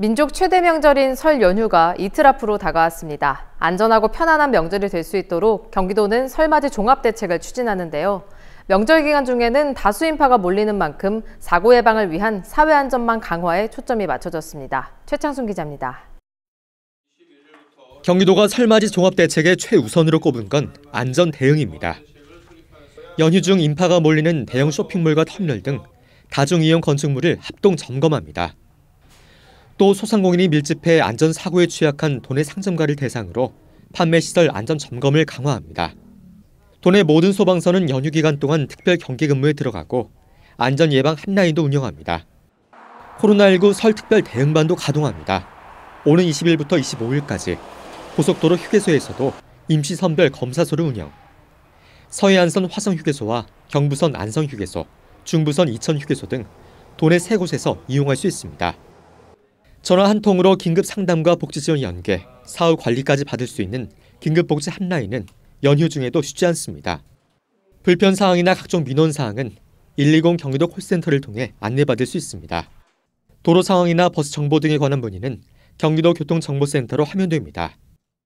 민족 최대 명절인 설 연휴가 이틀 앞으로 다가왔습니다. 안전하고 편안한 명절이 될 수 있도록 경기도는 설맞이 종합대책을 추진하는데요. 명절 기간 중에는 다수인파가 몰리는 만큼 사고 예방을 위한 사회안전망 강화에 초점이 맞춰졌습니다. 최창순 기자입니다. 경기도가 설맞이 종합대책의 최우선으로 꼽은 건 안전 대응입니다. 연휴 중 인파가 몰리는 대형 쇼핑몰과 터미널 등 다중이용 건축물을 합동 점검합니다. 또 소상공인이 밀집해 안전사고에 취약한 돈의 상점가를 대상으로 판매시설 안전점검을 강화합니다. 도내 모든 소방서는 연휴 기간 동안 특별 경기 근무에 들어가고 안전 예방 핫라인도 운영합니다. 코로나19 설 특별 대응반도 가동합니다. 오는 20일부터 25일까지 고속도로 휴게소에서도 임시 선별 검사소를 운영. 서해안선 화성 휴게소와 경부선 안성 휴게소, 중부선 이천 휴게소 등 도내 세 곳에서 이용할 수 있습니다. 전화 한 통으로 긴급 상담과 복지 지원 연계, 사후 관리까지 받을 수 있는 긴급 복지 한라인은 연휴 중에도 쉽지 않습니다. 불편 사항이나 각종 민원 사항은 120 경기도 콜센터를 통해 안내받을 수 있습니다. 도로 상황이나 버스 정보 등에 관한 문의는 경기도 교통정보센터로 화면됩니다.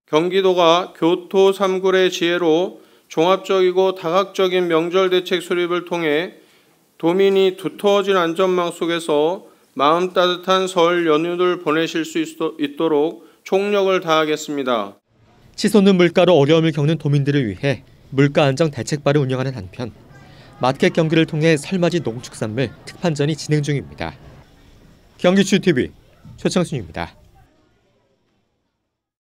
경기도가 교토 3구의 지혜로 종합적이고 다각적인 명절 대책 수립을 통해 도민이 두터워진 안전망 속에서 마음 따뜻한 설 연휴를 보내실 수 있도록 총력을 다하겠습니다. 치솟는 물가로 어려움을 겪는 도민들을 위해 물가 안정 대책발을 운영하는 한편 마켓 경기를 통해 설맞이 농축산물 특판전이 진행 중입니다. 경기추TV 최창순입니다.